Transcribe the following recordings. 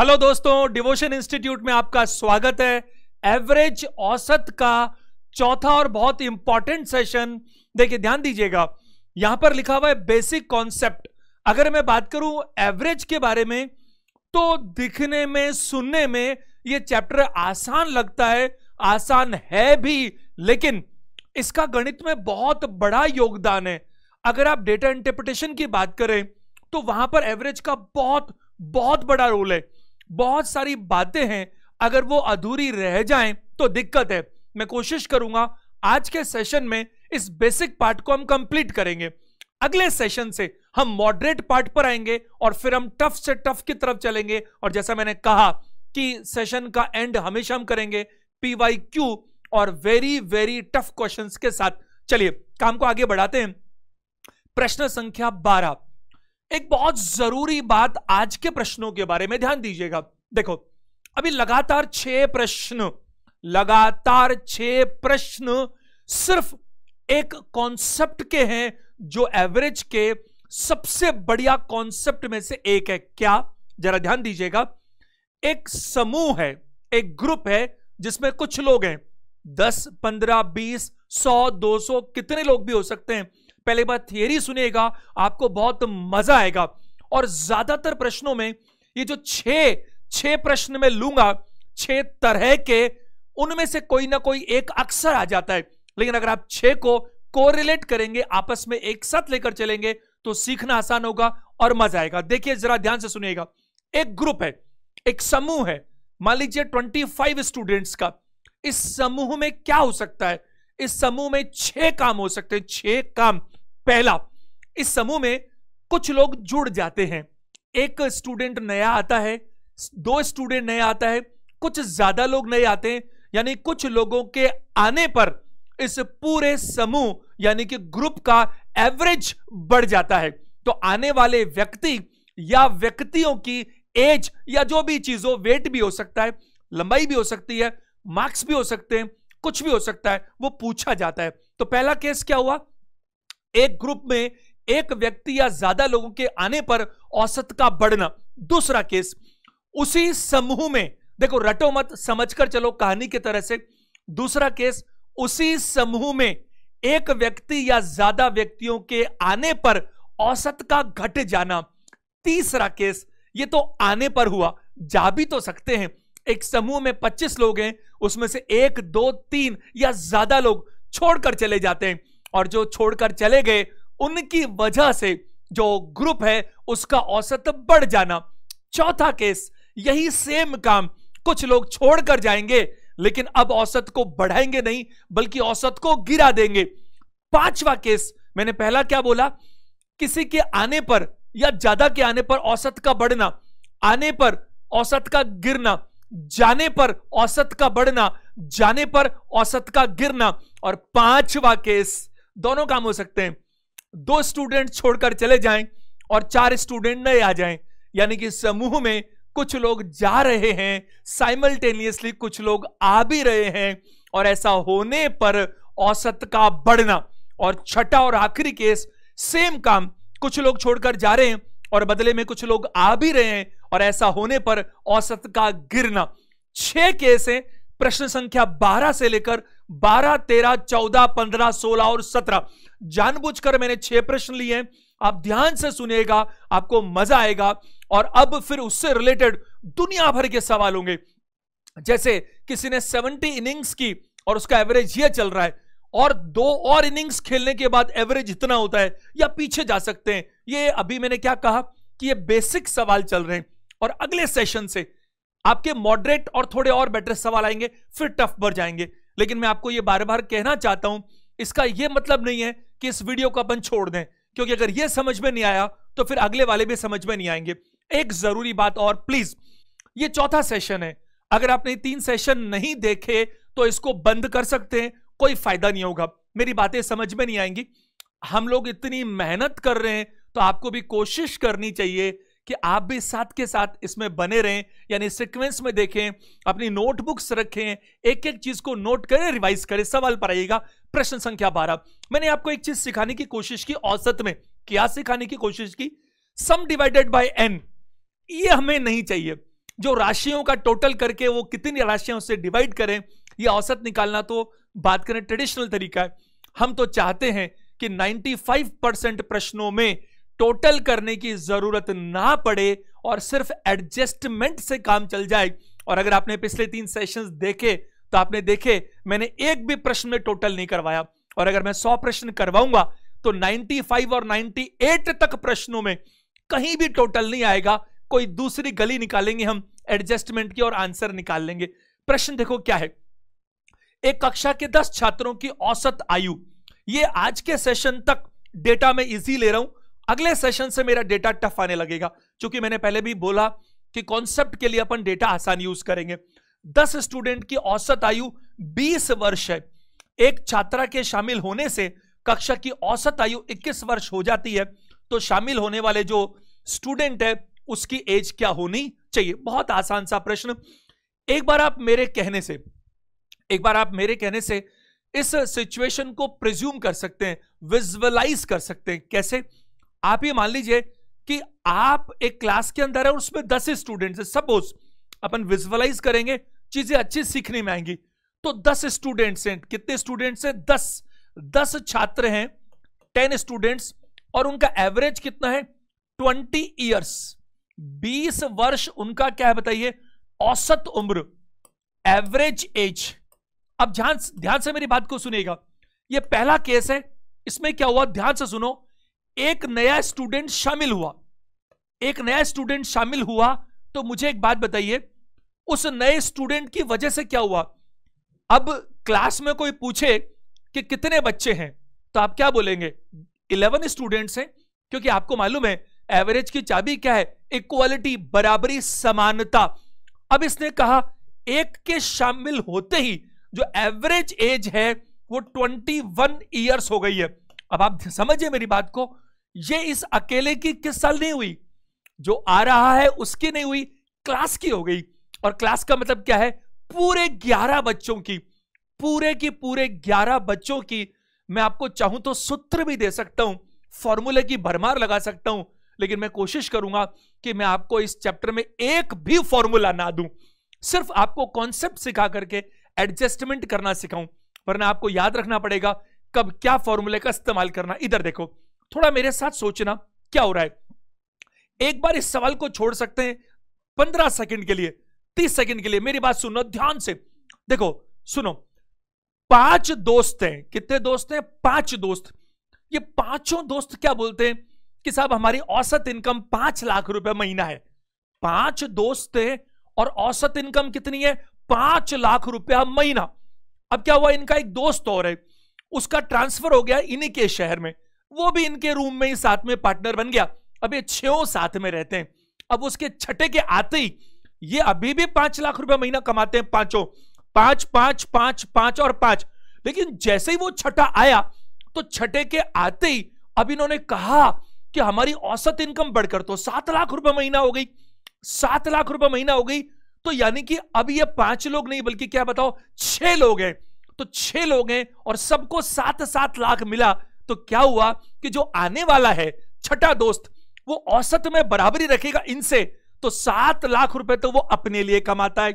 hello दोस्तों devotion institute में आपका स्वागत है एवरेज औसत का चौथा और बहुत इंपॉर्टेंट सेशन देखिए ध्यान दीजिएगा यहां पर लिखा हुआ है बेसिक कॉन्सेप्ट अगर मैं बात करूं एवरेज के बारे में तो दिखने में सुनने में यह चैप्टर आसान लगता है आसान है भी लेकिन इसका गणित में बहुत बड़ा योगदान है अगर आप डेटा इंटरप्रिटेशन की बात करें तो वहां पर एवरेज का बहुत बहुत बड़ा रोल है बहुत सारी बातें हैं अगर वो अधूरी रह जाएं तो दिक्कत है मैं कोशिश करूंगा आज के सेशन में इस बेसिक पार्ट को हम कंप्लीट करेंगे अगले सेशन से हम मॉडरेट पार्ट पर आएंगे और फिर हम टफ से टफ की तरफ चलेंगे और जैसा मैंने कहा कि सेशन का एंड हमेशा हम करेंगे पीवाई क्यू और वेरी वेरी टफ क्वेश्चंस के साथ चलिए काम को आगे बढ़ाते हैं प्रश्न संख्या बारह एक बहुत जरूरी बात आज के प्रश्नों के बारे में ध्यान दीजिएगा देखो अभी लगातार छह प्रश्न लगातार छह प्रश्न सिर्फ एक कॉन्सेप्ट के हैं जो एवरेज के सबसे बढ़िया कॉन्सेप्ट में से एक है क्या जरा ध्यान दीजिएगा एक समूह है एक ग्रुप है जिसमें कुछ लोग हैं दस पंद्रह बीस सौ दो सौ कितने लोग भी हो सकते हैं पहले बार थियरी सुनेगा आपको बहुत मजा आएगा और ज्यादातर प्रश्नों में ये जो छह छह प्रश्न में लूंगा छह तरह के उनमें से कोई ना कोई एक अक्सर आ जाता है लेकिन अगर आप छह को कोरिलेट करेंगे आपस में एक साथ लेकर चलेंगे तो सीखना आसान होगा और मजा आएगा देखिए जरा ध्यान से सुनिएगा एक ग्रुप है एक समूह है मान लीजिए ट्वेंटी फाइव स्टूडेंट्स का इस समूह में क्या हो सकता है इस समूह में छह काम हो सकते हैं छह काम पहला इस समूह में कुछ लोग जुड़ जाते हैं एक स्टूडेंट नया आता है दो स्टूडेंट नया आता है कुछ ज्यादा लोग नए आते हैं यानी कुछ लोगों के आने पर इस पूरे समूह यानी कि ग्रुप का एवरेज बढ़ जाता है तो आने वाले व्यक्ति या व्यक्तियों की एज या जो भी चीज हो वेट भी हो सकता है लंबाई भी हो सकती है मार्क्स भी हो सकते हैं कुछ भी हो सकता है वो पूछा जाता है तो पहला केस क्या हुआ एक ग्रुप में एक व्यक्ति या ज्यादा लोगों के आने पर औसत का बढ़ना दूसरा केस उसी समूह में देखो रटो मत समझकर चलो कहानी की तरह से दूसरा केस उसी समूह में एक व्यक्ति या ज्यादा व्यक्तियों के आने पर औसत का घट जाना तीसरा केस ये तो आने पर हुआ जा भी तो सकते हैं एक समूह में 25 लोग हैं उसमें से एक दो तीन या ज्यादा लोग छोड़कर चले जाते हैं और जो छोड़कर चले गए उनकी वजह से जो ग्रुप है उसका औसत बढ़ जाना चौथा केस यही सेम काम कुछ लोग छोड़कर जाएंगे लेकिन अब औसत को बढ़ाएंगे नहीं बल्कि औसत को गिरा देंगे पांचवा केस मैंने पहला क्या बोला किसी के आने पर या ज्यादा के आने पर औसत का बढ़ना आने पर औसत का गिरना जाने पर औसत का बढ़ना जाने पर औसत का गिरना और पांचवा केस दोनों काम हो सकते हैं दो स्टूडेंट छोड़कर चले जाएं और चार स्टूडेंट नए आ जाएं यानी कि समूह में कुछ लोग जा रहे हैं साइमल्टेनियसली कुछ लोग आ भी रहे हैं और ऐसा होने पर औसत का बढ़ना और छठा और आखिरी केस सेम काम कुछ लोग छोड़कर जा रहे हैं और बदले में कुछ लोग आ भी रहे हैं और ऐसा होने पर औसत का गिरना छह केस हैं प्रश्न संख्या बारह से लेकर बारह तेरह चौदह पंद्रह सोलह और सत्रह जानबूझकर मैंने छह प्रश्न लिए हैं आप ध्यान से सुनिएगा आपको मजा आएगा और अब फिर उससे रिलेटेड दुनिया भर के सवाल होंगे जैसे किसी ने सेवेंटी इनिंग्स की और उसका एवरेज यह चल रहा है और दो और इनिंग्स खेलने के बाद एवरेज इतना होता है या पीछे जा सकते हैं ये अभी मैंने क्या कहा कि ये बेसिक सवाल चल रहे हैं और अगले सेशन से आपके मॉडरेट और थोड़े और बेटर सवाल आएंगे फिर टफ बढ़ जाएंगे लेकिन मैं आपको यह बार बार कहना चाहता हूं इसका यह मतलब नहीं है कि इस वीडियो को अपन छोड़ दें क्योंकि अगर यह समझ में नहीं आया तो फिर अगले वाले भी समझ में नहीं आएंगे एक जरूरी बात और प्लीज ये चौथा सेशन है अगर आपने तीन सेशन नहीं देखे तो इसको बंद कर सकते हैं कोई फायदा नहीं होगा मेरी बातें समझ में नहीं आएंगी हम लोग इतनी मेहनत कर रहे हैं तो आपको भी कोशिश करनी चाहिए कि आप भी साथ के साथ इसमें बने रहें यानी सिक्वेंस में देखें अपनी नोटबुक्स रखें एक एक चीज को नोट करें रिवाइज करें सवाल पर आइएगा प्रश्न संख्या बारह मैंने आपको एक चीज सिखाने की कोशिश की औसत में क्या सिखाने की कोशिश की सम डिवाइडेड बाय एन ये हमें नहीं चाहिए जो राशियों का टोटल करके वो कितनी राशियां उससे डिवाइड करें ये औसत निकालना तो बात करें ट्रेडिशनल तरीका है हम तो चाहते हैं कि 95 परसेंट प्रश्नों में टोटल करने की जरूरत ना पड़े और सिर्फ एडजस्टमेंट से काम चल जाए और अगर आपने पिछले तीन सेशन देखे तो आपने देखे मैंने एक भी प्रश्न में टोटल नहीं करवाया और अगर मैं सौ प्रश्न करवाऊंगा तो 95 और 98 तक प्रश्नों में कहीं भी टोटल नहीं आएगा कोई दूसरी गली निकालेंगे हम एडजस्टमेंट की और आंसर निकाल लेंगे प्रश्न देखो क्या है एक कक्षा के दस छात्रों की औसत आयु ये आज के सेशन तक डेटा में इजी ले रहा हूं अगले सेशन से मेरा डेटा टफ आने लगेगा क्योंकि मैंने पहले भी बोला कि कॉन्सेप्ट के लिए अपन डेटा आसान यूज करेंगे दस स्टूडेंट की औसत आयु बीस वर्ष है एक छात्रा के शामिल होने से कक्षा की औसत आयु 21 वर्ष हो जाती है तो शामिल होने वाले जो स्टूडेंट है उसकी एज क्या होनी चाहिए बहुत आसान सा प्रश्न एक बार आप मेरे कहने से एक बार आप मेरे कहने से इस सिचुएशन को प्रिज्यूम कर सकते हैं विजुअलाइज कर सकते हैं कैसे आप ये मान लीजिए कि आप एक क्लास के अंदर है और उसमें दस स्टूडेंट्स है सपोज अपन विजुअलाइज करेंगे चीजें अच्छी सीखने में आएंगी तो दस स्टूडेंट्स हैं कितने स्टूडेंट्स हैं दस दस छात्र हैं टेन स्टूडेंट्स और उनका एवरेज कितना है ट्वेंटी ईयर्स बीस वर्ष उनका क्या है बताइए औसत उम्र एवरेज एज अब ध्यान ध्यान से मेरी बात को सुनिएगा यह पहला केस है इसमें क्या हुआ ध्यान से सुनो एक नया स्टूडेंट शामिल हुआ एक नया स्टूडेंट शामिल हुआ तो मुझे एक बात बताइए उस नए स्टूडेंट की वजह से क्या हुआ अब क्लास में कोई पूछे कि कितने बच्चे हैं तो आप क्या बोलेंगे इलेवन स्टूडेंट्स हैं क्योंकि आपको मालूम है एवरेज की चाबी क्या है इक्वालिटी बराबरी समानता अब इसने कहा एक के शामिल होते ही जो एवरेज एज है वो 21 इयर्स हो गई है अब आप समझिए मेरी बात को ये इस अकेले की किस साल नहीं हुई जो आ रहा है उसकी नहीं हुई क्लास की हो गई और क्लास का मतलब क्या है पूरे ग्यारह बच्चों की पूरे की पूरे ग्यारह बच्चों की मैं आपको चाहूं तो सूत्र भी दे सकता हूं फॉर्मूले की भरमार लगा सकता हूं लेकिन मैं कोशिश करूंगा कि मैं आपको इस चैप्टर में एक भी फॉर्मूला ना दूं सिर्फ आपको कॉन्सेप्ट सिखा करके एडजस्टमेंट करना सिखाऊं वरना आपको याद रखना पड़ेगा कब क्या फॉर्मूले का इस्तेमाल करना इधर देखो थोड़ा मेरे साथ सोचना क्या हो रहा है एक बार इस सवाल को छोड़ सकते हैं पंद्रह सेकंड के लिए तीस सेकंड के लिए मेरी बात सुनो ध्यान से देखो सुनो पांच दोस्त हैं कितने दोस्त हैं पांच दोस्त ये पांचों दोस्त क्या बोलते हैं कि साहब हमारी औसत इनकम पांच लाख रुपए महीना है पांच दोस्त हैं और औसत इनकम कितनी है पांच लाख रुपया महीना अब क्या हुआ इनका एक दोस्त और है उसका ट्रांसफर हो गया इन्हीं के शहर में वो भी इनके रूम में ही साथ में पार्टनर बन गया अब ये छो साथ में रहते हैं अब उसके छठे के आते ही ये अभी भी पांच लाख रुपए महीना कमाते हैं पांचों पांच पांच पांच पांच और पांच लेकिन जैसे ही वो छठा आया तो छठे के आते ही अब इन्होंने कहा कि हमारी औसत इनकम बढ़कर तो सात लाख रुपए महीना हो गई सात लाख रुपए महीना हो गई तो यानी कि अब ये पांच लोग नहीं बल्कि क्या बताओ छह लोग हैं तो छह लोग हैं और सबको सात सात लाख मिला तो क्या हुआ कि जो आने वाला है छठा दोस्त वो औसत में बराबरी रखेगा इनसे तो सात लाख रुपए तो वो अपने लिए कमाता है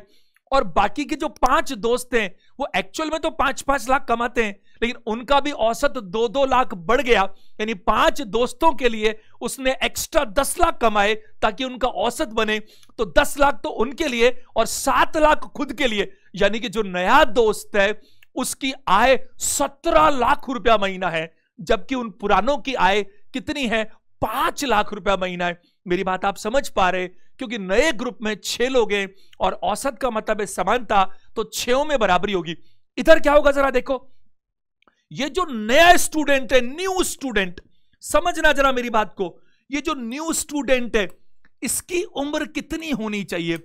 और बाकी के जो पांच दोस्त हैं वो एक्चुअल में तो पांच पांच लाख कमाते हैं लेकिन उनका भी औसत दो दो लाख बढ़ गया यानी पांच दोस्तों के लिए उसने एक्स्ट्रा दस लाख कमाए ताकि उनका औसत बने तो दस लाख तो उनके लिए और सात लाख खुद के लिए यानी कि जो नया दोस्त है उसकी आय सत्रह लाख रुपया महीना है जबकि उन पुरानों की आय कितनी है पांच लाख रुपया महीना है मेरी बात आप समझ पा रहे क्योंकि नए ग्रुप में छह लोग हैं और औसत का मतलब है समानता तो छो में बराबरी होगी इधर क्या होगा जरा देखो ये जो नया स्टूडेंट है न्यू स्टूडेंट समझना जरा मेरी बात को ये जो न्यू स्टूडेंट है इसकी उम्र कितनी होनी चाहिए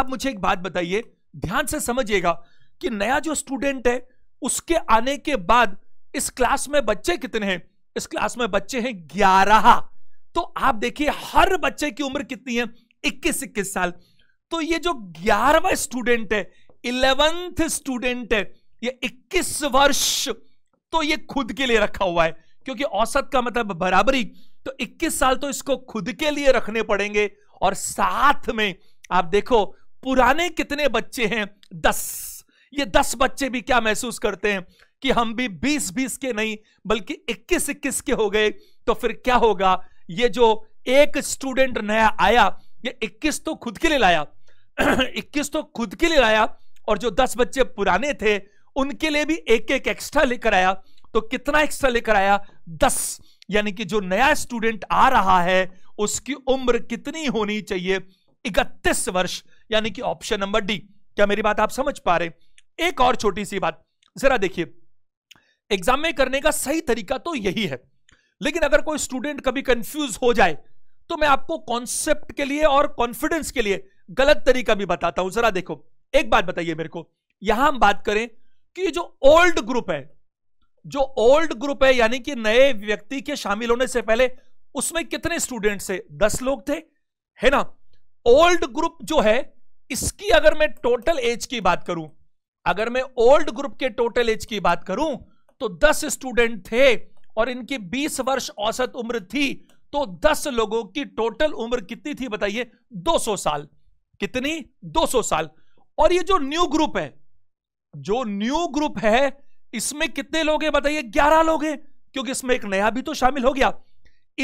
आप मुझे एक बात बताइए ध्यान से समझिएगा कि नया जो स्टूडेंट है उसके आने के बाद इस क्लास में बच्चे कितने हैं इस क्लास में बच्चे हैं ग्यारह तो आप देखिए हर बच्चे की उम्र कितनी है इक्कीस इक्कीस साल तो ये जो ग्यारहवा स्टूडेंट है इलेवेंथ स्टूडेंट है ये इक्कीस वर्ष तो ये खुद के लिए रखा हुआ है क्योंकि औसत का मतलब बराबरी तो 21 साल तो इसको खुद के लिए रखने पड़ेंगे और साथ में आप देखो पुराने कितने बच्चे हैं दस ये दस बच्चे भी क्या महसूस करते हैं कि हम भी बीस बीस के नहीं बल्कि इक्कीस इक्कीस के हो गए तो फिर क्या होगा ये जो एक स्टूडेंट नया आया ये इक्कीस तो खुद के लिए लाया इक्कीस तो खुद के लिए लाया और जो दस बच्चे पुराने थे उनके लिए भी एक एक एक्स्ट्रा लेकर आया तो कितना एक्स्ट्रा लेकर आया दस यानी कि जो नया स्टूडेंट आ रहा है उसकी उम्र कितनी होनी चाहिए इकतीस वर्ष यानी कि ऑप्शन नंबर डी क्या मेरी बात आप समझ पा रहे एक और छोटी सी बात जरा देखिए एग्जाम में करने का सही तरीका तो यही है लेकिन अगर कोई स्टूडेंट कभी कंफ्यूज हो जाए तो मैं आपको कॉन्सेप्ट के लिए और कॉन्फिडेंस के लिए गलत तरीका भी बताता हूं जरा देखो एक बात बताइए मेरे को यहां हम बात करें कि जो ओल्ड ग्रुप है जो ओल्ड ग्रुप है यानी कि नए व्यक्ति के शामिल होने से पहले उसमें कितने स्टूडेंट थे दस लोग थे है ना ओल्ड ग्रुप जो है इसकी अगर मैं टोटल एज की बात करूं अगर मैं ओल्ड ग्रुप के टोटल एज की बात करूं तो दस स्टूडेंट थे और इनकी बीस वर्ष औसत उम्र थी तो दस लोगों की टोटल उम्र कितनी थी बताइए 200 साल कितनी 200 साल और ये जो न्यू ग्रुप है जो न्यू ग्रुप है इसमें कितने लोग हैं बताइए 11 लोग हैं क्योंकि इसमें एक नया भी तो शामिल हो गया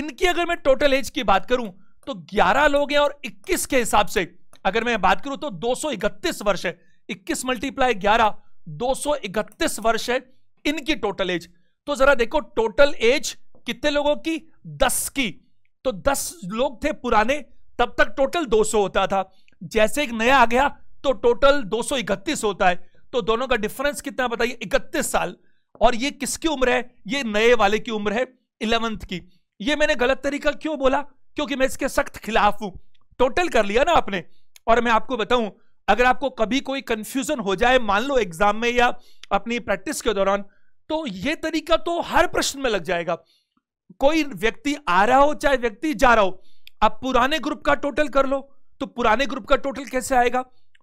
इनकी अगर मैं टोटल एज की बात करूं तो ग्यारह लोग हैं और इक्कीस के हिसाब से अगर मैं बात करूं तो 231 वर्ष है इक्कीस मल्टीप्लाई 11 231 वर्ष है इनकी टोटल एज तो जरा देखो टोटल एज कितने लोगों की दस की तो दस लोग थे पुराने तब तक टोटल दो सौ होता था जैसे एक नया आ गया तो टोटल दो सौ इकतीस होता है तो दोनों का डिफरेंस कितना बताइए इकतीस साल और ये किसकी उम्र है ये नए वाले की उम्र है इलेवंथ की ये मैंने गलत तरीका क्यों बोला क्योंकि मैं इसके सख्त खिलाफ हूं टोटल कर लिया ना आपने और मैं आपको बताऊं अगर आपको कभी कोई कंफ्यूजन हो जाए मान लो एग्जाम में या अपनी प्रैक्टिस के दौरान तो यह तरीका तो हर प्रश्न में लग जाएगा कोई व्यक्ति आ रहा हो चाहे व्यक्ति जा रहा हो आप पुराने ग्रुप का टोटल कर लो तो पुराने ग्रुप का टोटल कैसे आएगा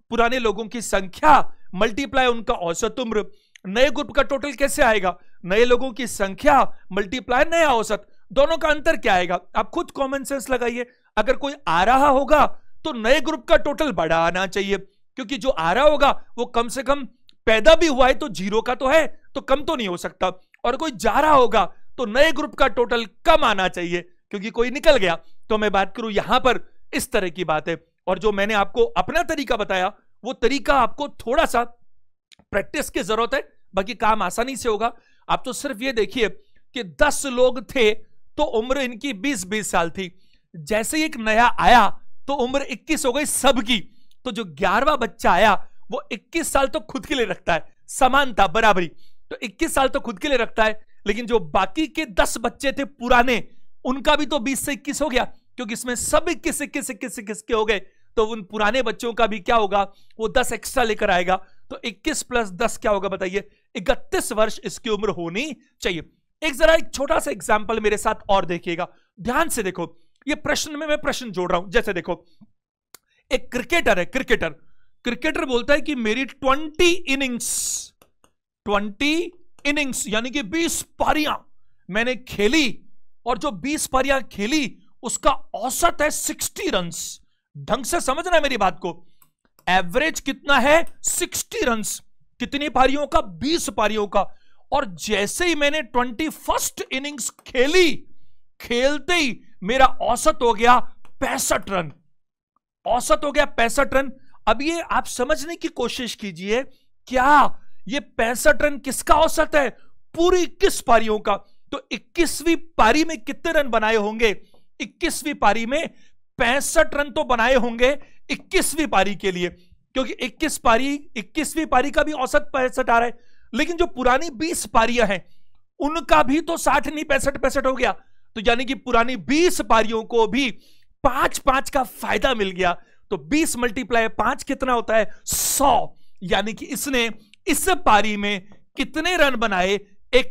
पुराने लोगों की संख्या मल्टीप्लाई उनका औसत उम्र नए ग्रुप का टोटल कैसे आएगा नए लोगों की संख्या मल्टीप्लाई नया औसत दोनों का अंतर क्या आएगा आप खुद कॉमन सेंस लगाइए अगर कोई आ रहा होगा तो नए ग्रुप का टोटल बड़ा आना चाहिए क्योंकि जो आ रहा होगा वो कम से कम पैदा भी हुआ है तो जीरो का तो है तो कम तो नहीं हो सकता और कोई जा रहा होगा तो नए ग्रुप का टोटल कम आना चाहिए क्योंकि कोई निकल गया तो मैं बात करूं यहां पर इस तरह की बात है और जो मैंने आपको अपना तरीका बताया वो तरीका आपको थोड़ा सा प्रैक्टिस की जरूरत है बाकी काम आसानी से होगा आप तो सिर्फ ये देखिए कि दस लोग थे तो उम्र इनकी बीस बीस साल थी जैसे एक नया आया तो उम्र 21 हो गई सबकी तो जो ग्यारहवा बच्चा आया वो 21 साल तो खुद के लिए रखता है समानता बराबरी तो 21 साल तो खुद के लिए रखता है लेकिन जो बाकी के 10 बच्चे थे पुराने उनका भी तो 20 से 21 हो गया क्योंकि इसमें सब इक्कीस इक्कीस इक्कीस इक्कीस के हो गए तो उन पुराने बच्चों का भी क्या होगा वो दस एक्स्ट्रा लेकर आएगा तो इक्कीस प्लस दस क्या होगा बताइए इकतीस वर्ष इसकी उम्र होनी चाहिए एक जरा एक छोटा सा एग्जाम्पल मेरे साथ और देखिएगा ध्यान से देखो ये प्रश्न में मैं प्रश्न जोड़ रहा हूं जैसे देखो एक क्रिकेटर है क्रिकेटर क्रिकेटर बोलता है कि मेरी ट्वेंटी इनिंग्स ट्वेंटी इनिंग्स यानी कि बीस पारियां मैंने खेली और जो बीस पारियां खेली उसका औसत है सिक्सटी रन ढंग से समझना है मेरी बात को एवरेज कितना है सिक्सटी रन कितनी पारियों का बीस पारियों का और जैसे ही मैंने ट्वेंटी फर्स्ट इनिंग्स खेली खेलते ही मेरा औसत हो गया पैंसठ रन औसत हो गया पैंसठ रन अब ये आप समझने की कोशिश कीजिए क्या ये पैंसठ रन किसका औसत है पूरी इक्कीस पारियों का तो इक्कीसवीं पारी में कितने रन बनाए होंगे इक्कीसवीं पारी में पैंसठ रन तो बनाए होंगे इक्कीसवीं पारी के लिए क्योंकि इक्कीस पारी इक्कीसवीं पारी का भी औसत पैंसठ आ रहा है लेकिन जो पुरानी बीस पारियां हैं उनका भी तो साठ नहीं पैंसठ पैंसठ हो गया तो यानी कि पुरानी बीस पारियों को भी पांच पांच का फायदा मिल गया तो बीस मल्टीप्लाई पांच कितना होता है सौ यानी कि इसने इस पारी में कितने रन बनाए एक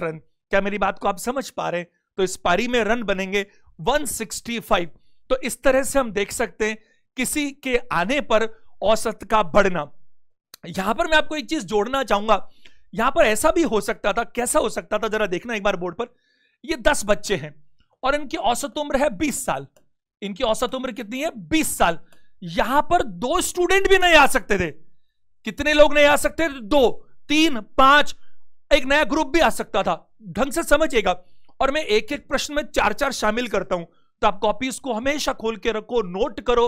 रन क्या मेरी बात को आप समझ पा रहे हैं तो इस पारी में रन बनेंगे 165 तो इस तरह से हम देख सकते हैं किसी के आने पर औसत का बढ़ना यहां पर मैं आपको एक चीज जोड़ना चाहूंगा यहां पर ऐसा भी हो सकता था कैसा हो सकता था जरा देखना एक बार बोर्ड पर ये दस बच्चे हैं और इनकी औसत उम्र है बीस साल इनकी औसत उम्र कितनी है बीस साल यहां पर दो स्टूडेंट भी नहीं आ सकते थे कितने लोग नहीं आ सकते दो तीन पांच एक नया ग्रुप भी आ सकता था ढंग से समझिएगा और मैं एक एक प्रश्न में चार चार शामिल करता हूं तो आप कॉपीज को हमेशा खोल के रखो नोट करो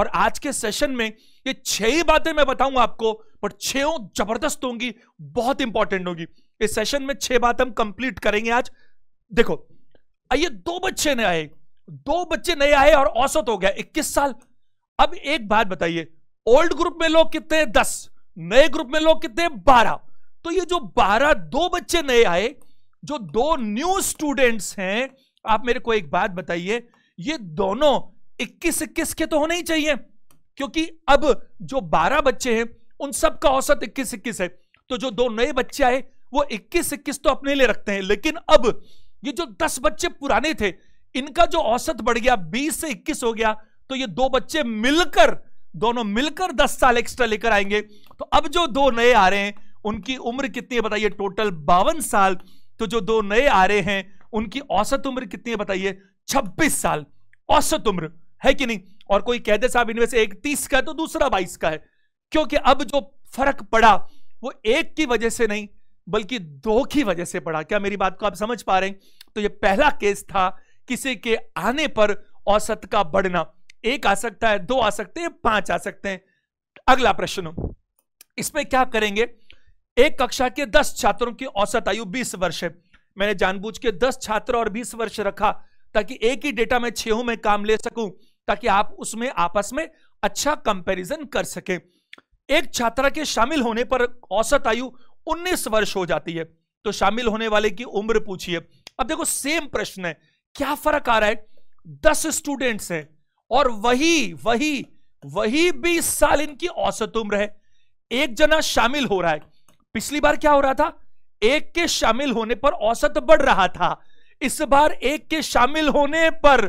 और आज के सेशन में ये छह ही बातें मैं बताऊंगा आपको पर छो जबरदस्त होंगी बहुत इंपॉर्टेंट होगी इस सेशन में छह बात हम कंप्लीट करेंगे आज देखो ये दो बच्चे नए आए दो बच्चे नए आए और औसत हो गया 21 साल अब एक बात बताइए ओल्ड ग्रुप में लोग कितने दस नए ग्रुप में लोग कितने बारह तो ये जो बारह दो बच्चे नए आए जो दो न्यू स्टूडेंट्स हैं आप मेरे को एक बात बताइए ये दोनों इक्कीस इक्कीस के तो होने ही चाहिए क्योंकि अब जो बारह बच्चे हैं उन सब का औसत इक्कीस इक्कीस है तो जो दो नए बच्चे आए वो इक्कीस इक्कीस तो अपने लिए रखते हैं लेकिन अब ये जो दस बच्चे पुराने थे इनका जो औसत बढ़ गया बीस से इक्कीस हो गया तो ये दो बच्चे मिलकर दोनों मिलकर दस साल एक्स्ट्रा लेकर आएंगे तो अब जो दो नए आ रहे हैं उनकी उम्र कितनी है बताइए टोटल बावन साल तो जो दो नए आ रहे हैं उनकी औसत उम्र कितनी है बताइए छब्बीस साल औसत उम्र है कि नहीं और कोई कह दे साहब इनमें से एक तीस का है तो दूसरा बाईस का है क्योंकि अब जो फर्क पड़ा वो एक की वजह से नहीं बल्कि दो की वजह से पड़ा क्या मेरी बात को आप समझ पा रहे हैं तो यह पहला केस था किसी के आने पर औसत का बढ़ना एक आ सकता है दो आ सकते हैं पांच आ सकते हैं अगला प्रश्न इसमें क्या करेंगे एक कक्षा के दस छात्रों की औसत आयु बीस वर्ष है मैंने जानबूझ के दस छात्र और बीस वर्ष रखा ताकि एक ही डेटा में छे में काम ले सकूं ताकि आप उसमें आपस में अच्छा कंपैरिजन कर सके एक छात्रा के शामिल होने पर औसत आयु उन्नीस वर्ष हो जाती है तो शामिल होने वाले की उम्र पूछिए अब देखो सेम प्रश्न है क्या फर्क आ रहा है दस स्टूडेंट्स हैं और वही वही वही बीस साल इनकी औसत उम्र है एक जना शामिल हो रहा है पिछली बार क्या हो रहा था एक के शामिल होने पर औसत बढ़ रहा था इस बार एक के शामिल होने पर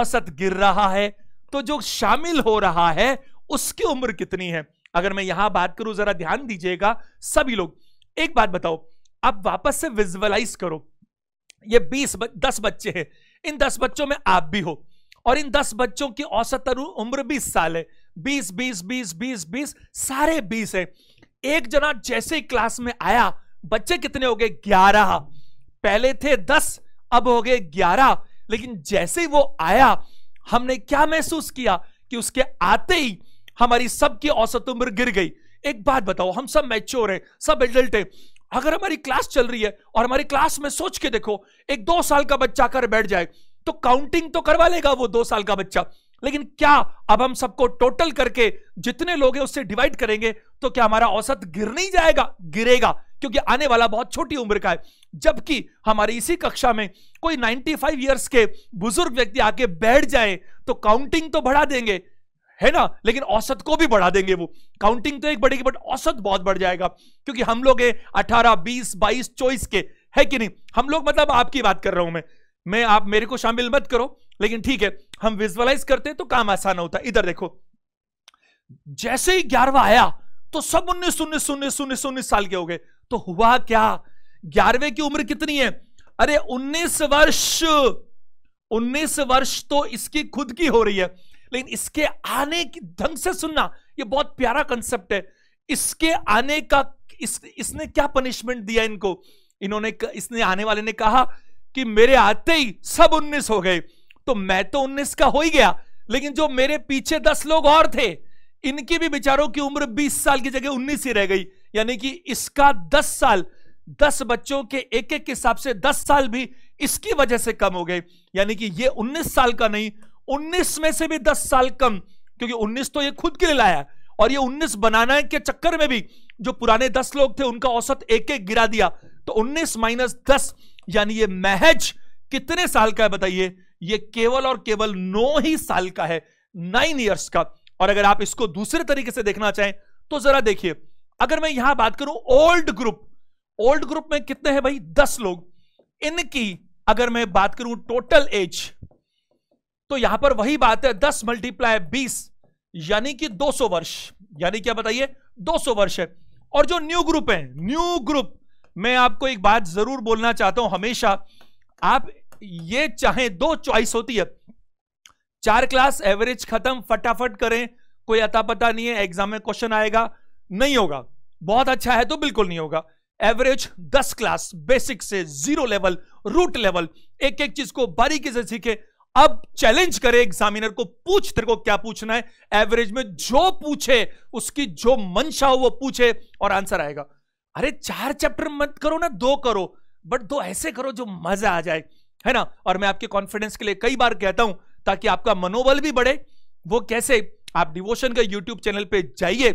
औसत गिर रहा है तो जो शामिल हो रहा है उसकी उम्र कितनी है अगर मैं यहां बात करूं जरा ध्यान दीजिएगा सभी लोग एक बात बताओ आप वापस से विजुअलाइज करो ये बीस दस बच्चे हैं इन दस बच्चों में आप भी हो और इन दस बच्चों की औसत उम्र बीस साल है बीस बीस बीस बीस बीस सारे बीस है एक जना जैसे ही क्लास में आया बच्चे कितने हो गए ग्यारह पहले थे दस अब हो गए ग्यारह लेकिन जैसे ही वो आया हमने क्या महसूस किया कि उसके आते ही हमारी सबकी औसत उम्र गिर गई एक बात बताओ हम सब मैच्योर हैं सब एडल्ट हैं अगर हमारी क्लास चल रही है और हमारी क्लास में सोच के देखो एक दो साल का बच्चा कर बैठ जाए तो काउंटिंग तो करवा लेगा वो दो साल का बच्चा लेकिन क्या अब हम सबको टोटल करके जितने लोग हैं उससे डिवाइड करेंगे तो क्या हमारा औसत गिर नहीं जाएगा गिरेगा क्योंकि आने वाला बहुत छोटी उम्र का है जबकि हमारी इसी कक्षा में कोई 95 फाइव ईयर्स के बुजुर्ग व्यक्ति आके बैठ जाए तो काउंटिंग तो बढ़ा देंगे है ना लेकिन औसत को भी बढ़ा देंगे वो काउंटिंग तो एक बढ़ेगी बट औसत बहुत बढ़ जाएगा क्योंकि हम लोग अठारह बीस बाईस चौबीस के है कि नहीं हम लोग मतलब आपकी बात कर रहा हूं मैं मैं आप मेरे को शामिल मत करो लेकिन ठीक है हम विजुअलाइज करते तो काम आसान होता इधर देखो जैसे ही ग्यारहवा आया तो सब उन्नीस उन्नीस उन्नीस उन्नीस उन्नीस साल के हो गए तो हुआ क्या ग्यारहवे की उम्र कितनी है अरे उन्नीस वर्ष उन्नीस वर्ष तो इसकी खुद की हो रही है लेकिन इसके आने की ढंग से सुनना ये बहुत प्यारा कंसेप्ट है इसके आने का इस, इसने क्या पनिशमेंट दिया इनको इन्होंने इसने आने वाले ने कहा कि मेरे आते ही सब उन्नीस हो गए तो मैं तो उन्नीस का हो ही गया लेकिन जो मेरे पीछे दस लोग और थे इनकी भी बिचारों की उम्र बीस साल की जगह उन्नीस ही रह गई यानी कि इसका दस साल दस बच्चों के एक एक के हिसाब से दस साल भी इसकी वजह से कम हो गए यानी कि ये उन्नीस साल का नहीं उन्नीस में से भी दस साल कम क्योंकि उन्नीस तो ये खुद के लिए लाया और ये उन्नीस बनाना के चक्कर में भी जो पुराने दस लोग थे उनका औसत एक एक गिरा दिया तो उन्नीस माइनस दस यानी ये महज कितने साल का है बताइए ये केवल और केवल नौ ही साल का है नाइन ईयर्स का और अगर आप इसको दूसरे तरीके से देखना चाहें तो जरा देखिए अगर मैं यहां बात करूं ओल्ड ग्रुप ओल्ड ग्रुप में कितने हैं भाई दस लोग इनकी अगर मैं बात करूं टोटल एज तो यहां पर वही बात है दस मल्टीप्लाई बीस यानी कि 200 वर्ष यानी क्या बताइए 200 वर्ष है और जो न्यू ग्रुप है न्यू ग्रुप मैं आपको एक बात जरूर बोलना चाहता हूं हमेशा आप ये चाहे दो चॉइस होती है चार क्लास एवरेज खत्म फटाफट करें कोई अता पता नहीं है एग्जाम में क्वेश्चन आएगा नहीं होगा बहुत अच्छा है तो बिल्कुल नहीं होगा एवरेज दस क्लास बेसिक से जीरो लेवल रूट लेवल एक एक चीज को बारीकी से सीखे अब चैलेंज करे एग्जामिनर को पूछ तेरे को क्या पूछना है एवरेज में जो पूछे उसकी जो मंशा हो वो पूछे और आंसर आएगा अरे चार चैप्टर मत करो ना दो करो बट दो ऐसे करो जो मजा आ जाए है ना और मैं आपके कॉन्फिडेंस के लिए कई बार कहता हूं ताकि आपका मनोबल भी बढ़े वो कैसे आप डिवोशन का यूट्यूब चैनल पे जाइए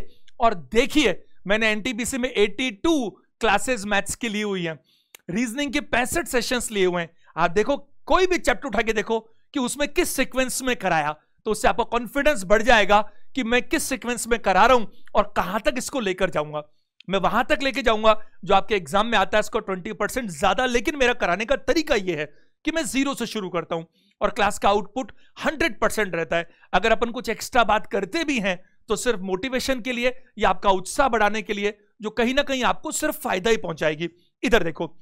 और देखिए मैंने एनटीपीसी में 82 क्लासेस मैथ्स की ली हुई है रीजनिंग के पैंसठ सेशंस लिए हुए हैं आप देखो कोई भी चैप्टर उठा के देखो कि उसमें किस सीक्वेंस में कराया तो उससे आपका कॉन्फिडेंस बढ़ जाएगा कि मैं किस सीक्वेंस में करा रहा हूं और कहां तक इसको लेकर जाऊंगा मैं वहां तक लेके जाऊंगा जो आपके एग्जाम में आता है इसको ट्वेंटी परसेंट ज्यादा लेकिन मेरा कराने का तरीका यह है कि मैं जीरो से शुरू करता हूं और क्लास का आउटपुट हंड्रेड परसेंट रहता है अगर अपन कुछ एक्स्ट्रा बात करते भी हैं तो सिर्फ मोटिवेशन के लिए या आपका उत्साह बढ़ाने के लिए जो कहीं ना कहीं आपको सिर्फ फायदा ही पहुंचाएगी इधर देखो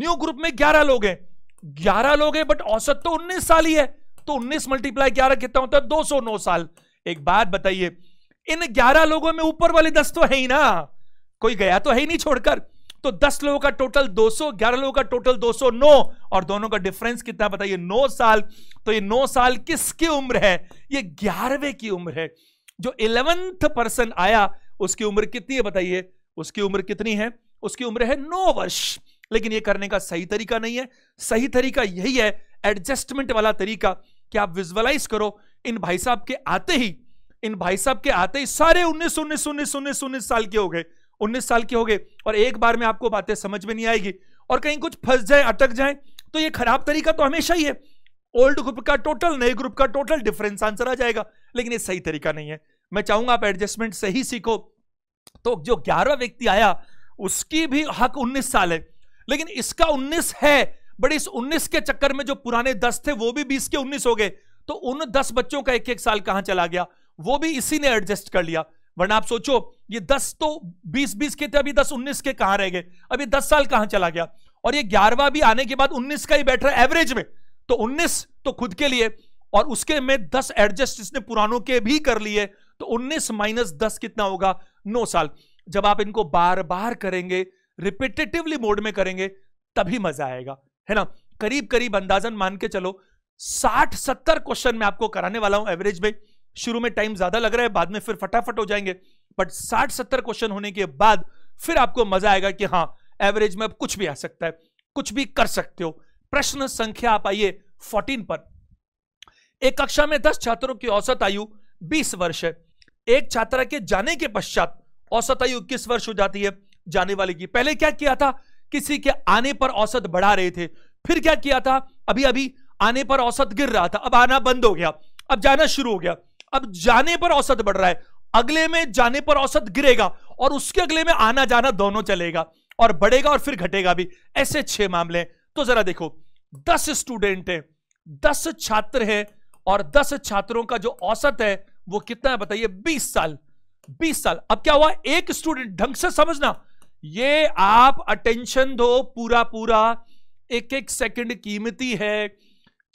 न्यू ग्रुप में ग्यारह लोग हैं ग्यारह लोग हैं बट औसत तो उन्नीस साल ही है तो उन्नीस मल्टीप्लाई ग्यारह कितना होता है दो सौ नौ साल एक बात बताइए इन ग्यारह लोगों में ऊपर वाले दस तो है ही ना कोई गया तो है ही नहीं छोड़कर तो दस लोगों का टोटल दो सौ ग्यारह लोगों का टोटल दो सौ नौ और दोनों का डिफरेंस कितना बताइए नौ साल तो ये नौ साल किसकी उम्र है ये ग्यारहवें की उम्र है जो इलेवेंथ पर्सन आया उसकी उम्र कितनी है बताइए उसकी उम्र कितनी है उसकी उम्र है नौ वर्ष लेकिन ये करने का सही तरीका नहीं है सही तरीका यही है एडजस्टमेंट वाला तरीका कि आप विजुअलाइज करो इन भाई साहब के आते ही इन भाई साहब के आते ही सारे उन्नीस उन्नीस उन्नीस उन्नीस उन्नीस साल के हो गए उन्नीस साल के हो गए और एक बार में आपको बातें समझ में नहीं आएगी और कहीं कुछ फंस जाए अटक जाए तो ये खराब तरीका तो हमेशा ही है ओल्ड ग्रुप का टोटल नए ग्रुप का टोटल डिफरेंस आंसर आ जाएगा लेकिन ये सही तरीका नहीं है मैं चाहूंगा आप एडजस्टमेंट सही सीखो तो जो ग्यारह व्यक्ति आया उसकी भी हक उन्नीस साल है लेकिन इसका उन्नीस है बट इस उन्नीस के चक्कर में जो पुराने दस थे वो भी बीस के उन्नीस हो गए तो उन दस बच्चों का एक एक साल कहां चला गया वो भी इसी ने एडजस्ट कर लिया वरना आप सोचो ये दस तो बीस बीस के थे अभी दस उन्नीस के कहां रह गए अभी दस साल कहां चला गया और ये ग्यारहवा भी आने के बाद उन्नीस का ही बैठ रहा है एवरेज में तो उन्नीस तो खुद के लिए और उसके में दस एडजस्ट इसने पुरानों के भी कर लिए तो उन्नीस माइनस दस कितना होगा नौ साल जब आप इनको बार बार करेंगे रिपीटेटिवली मोड में करेंगे तभी मजा आएगा है ना करीब करीब अंदाजन मान के चलो साठ सत्तर क्वेश्चन मैं आपको कराने वाला हूं एवरेज में शुरू में टाइम ज्यादा लग रहा है बाद में फिर फटाफट हो जाएंगे बट साठ सत्तर क्वेश्चन होने के बाद फिर आपको मजा आएगा कि हाँ एवरेज में अब कुछ भी आ सकता है कुछ भी कर सकते हो प्रश्न संख्या आप आइए फोर्टीन पर एक कक्षा में दस छात्रों की औसत आयु बीस वर्ष है एक छात्रा के जाने के पश्चात औसत आयु इक्कीस वर्ष हो जाती है जाने वाले की पहले क्या किया था किसी के आने पर औसत बढ़ा रहे थे फिर क्या किया था अभी अभी आने पर औसत गिर रहा था अब आना बंद हो गया अब जाना शुरू हो गया अब जाने पर औसत बढ़ रहा है अगले में जाने पर औसत गिरेगा और उसके अगले में आना जाना दोनों चलेगा और बढ़ेगा और फिर घटेगा भी ऐसे छह मामले तो जरा देखो दस स्टूडेंट है दस छात्र है और दस छात्रों का जो औसत है वो कितना है बताइए बीस साल बीस साल अब क्या हुआ एक स्टूडेंट ढंग से समझना ये आप अटेंशन दो पूरा पूरा एक एक सेकंड कीमती है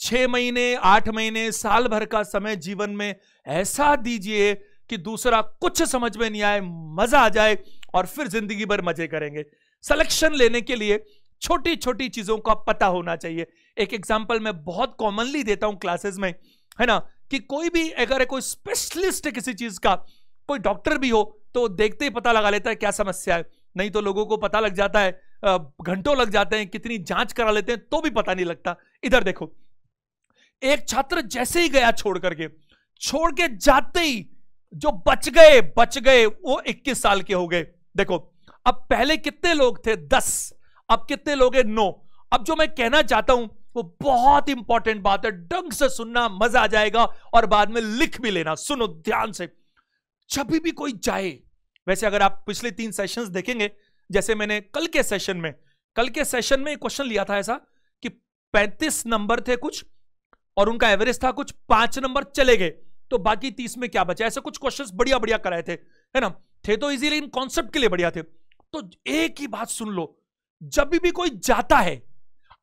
छह महीने आठ महीने साल भर का समय जीवन में ऐसा दीजिए कि दूसरा कुछ समझ में नहीं आए मजा आ जाए और फिर जिंदगी भर मजे करेंगे सिलेक्शन लेने के लिए छोटी छोटी चीजों का पता होना चाहिए एक एग्जाम्पल मैं बहुत कॉमनली देता हूं क्लासेस में है ना कि कोई भी अगर कोई स्पेशलिस्ट किसी चीज का कोई डॉक्टर भी हो तो देखते ही पता लगा लेता है क्या समस्या है नहीं तो लोगों को पता लग जाता है घंटों लग जाते हैं कितनी जांच करा लेते हैं तो भी पता नहीं लगता इधर देखो एक छात्र जैसे ही गया छोड़ करके छोड़ के जाते ही जो बच गए बच गए वो 21 साल के हो गए देखो अब पहले कितने लोग थे दस अब कितने लोग हैं नौ अब जो मैं कहना चाहता हूं वो बहुत इंपॉर्टेंट बात है ढंग से सुनना मजा आ जाएगा और बाद में लिख भी लेना सुनो ध्यान से जब भी कोई जाए वैसे अगर आप पिछले तीन सेशंस देखेंगे जैसे मैंने कल के सेशन में कल के सेशन में क्वेश्चन लिया था ऐसा कि 35 नंबर थे कुछ और उनका एवरेज था कुछ पांच नंबर चले गए तो बाकी तीस में क्या बचा ऐसे कुछ क्वेश्चंस बढ़िया बढ़िया कराए थे है ना थे तो इजीली इन कॉन्सेप्ट के लिए बढ़िया थे तो एक ही बात सुन लो जब भी, भी कोई जाता है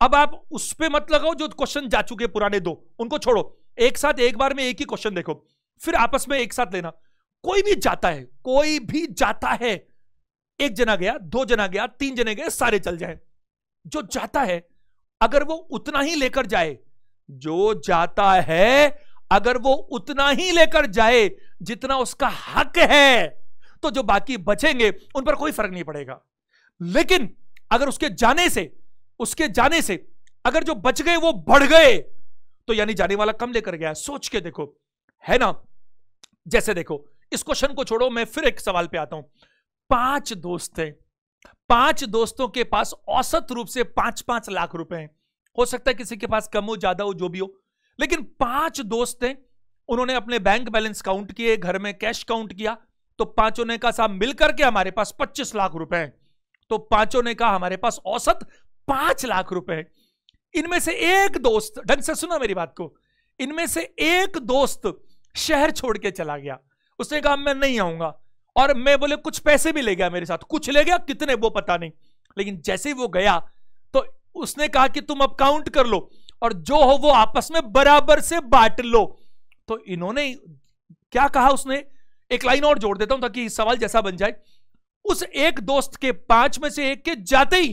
अब आप उस पर मत लगाओ जो क्वेश्चन जा चुके पुराने दो उनको छोड़ो एक साथ एक बार में एक ही क्वेश्चन देखो फिर आपस में एक साथ लेना कोई भी जाता है कोई भी जाता है एक जना गया दो जना गया तीन जने गए सारे चल जाए जो जाता है अगर वो उतना ही लेकर जाए जो जाता है अगर वो उतना ही लेकर जाए जितना उसका हक है तो जो बाकी बचेंगे उन पर कोई फर्क नहीं पड़ेगा लेकिन अगर उसके जाने से उसके जाने से अगर जो बच गए वो बढ़ गए तो यानी जाने वाला कम लेकर गया सोच के देखो है ना जैसे देखो इस क्वेश्चन को छोड़ो मैं फिर एक सवाल पे आता हूं पांच दोस्त है पांच दोस्तों के पास औसत रूप से पांच पांच लाख रुपए हैं हो सकता है किसी के पास कम हो ज्यादा हो जो भी हो लेकिन पांच दोस्त हैं उन्होंने अपने बैंक बैलेंस काउंट किए घर में कैश काउंट किया तो पांचों ने कहा साहब मिलकर के हमारे पास पच्चीस लाख रुपए हैं तो पांचों ने कहा हमारे पास औसत पांच लाख रुपए हैं इनमें से एक दोस्त ढंग से सुना मेरी बात को इनमें से एक दोस्त शहर छोड़ के चला गया उसने कहा मैं नहीं आऊंगा और मैं बोले कुछ पैसे भी ले गया मेरे साथ कुछ ले गया कितने वो पता नहीं लेकिन जैसे ही वो गया तो उसने कहा कि तुम अब काउंट कर लो और जो हो वो आपस में बराबर से बांट लो तो इन्होंने क्या कहा उसने एक लाइन और जोड़ देता हूं ताकि सवाल जैसा बन जाए उस एक दोस्त के पांच में से एक के जाते ही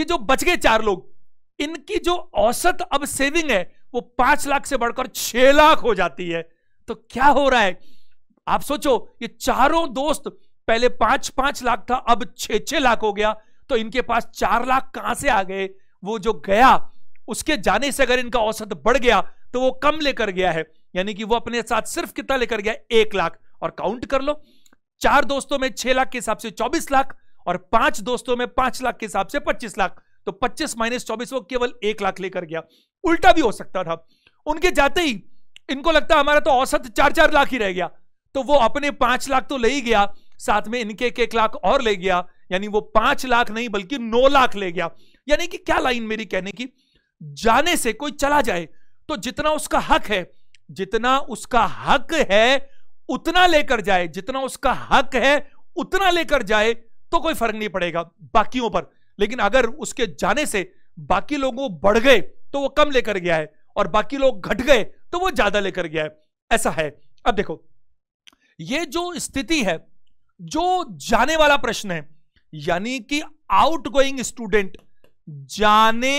ये जो बच गए चार लोग इनकी जो औसत अब सेविंग है वो पांच लाख से बढ़कर छह लाख हो जाती है तो क्या हो रहा है आप सोचो ये चारों दोस्त पहले पांच पांच लाख था अब छह छह लाख हो गया तो इनके पास चार लाख कहां से आ गए वो जो गया उसके जाने से अगर इनका औसत बढ़ गया तो वो कम लेकर गया है यानी कि वो अपने साथ सिर्फ कितना लेकर गया एक लाख और काउंट कर लो चार दोस्तों में छह लाख के हिसाब से चौबीस लाख और पांच दोस्तों में पांच लाख के हिसाब से पच्चीस लाख तो पच्चीस माइनस चौबीस वो केवल एक लाख लेकर गया उल्टा भी हो सकता था उनके जाते ही इनको लगता हमारा तो औसत चार चार लाख ही रह गया तो वो अपने पांच लाख तो ले ही गया साथ में इनके एक एक लाख और ले गया यानी वो पांच लाख नहीं बल्कि नौ लाख ले गया यानी कि क्या लाइन मेरी कहने की जाने से कोई चला जाए तो जितना उसका हक है जितना उसका हक है उतना लेकर जाए जितना उसका हक है उतना लेकर जाए तो कोई फर्क नहीं पड़ेगा बाकियों पर लेकिन अगर उसके जाने से बाकी लोगों बढ़ गए तो वो कम लेकर गया है और बाकी लोग घट गए तो वो ज्यादा लेकर गया है ऐसा है अब देखो ये जो स्थिति है जो जाने वाला प्रश्न है यानी कि आउट गोइंग स्टूडेंट जाने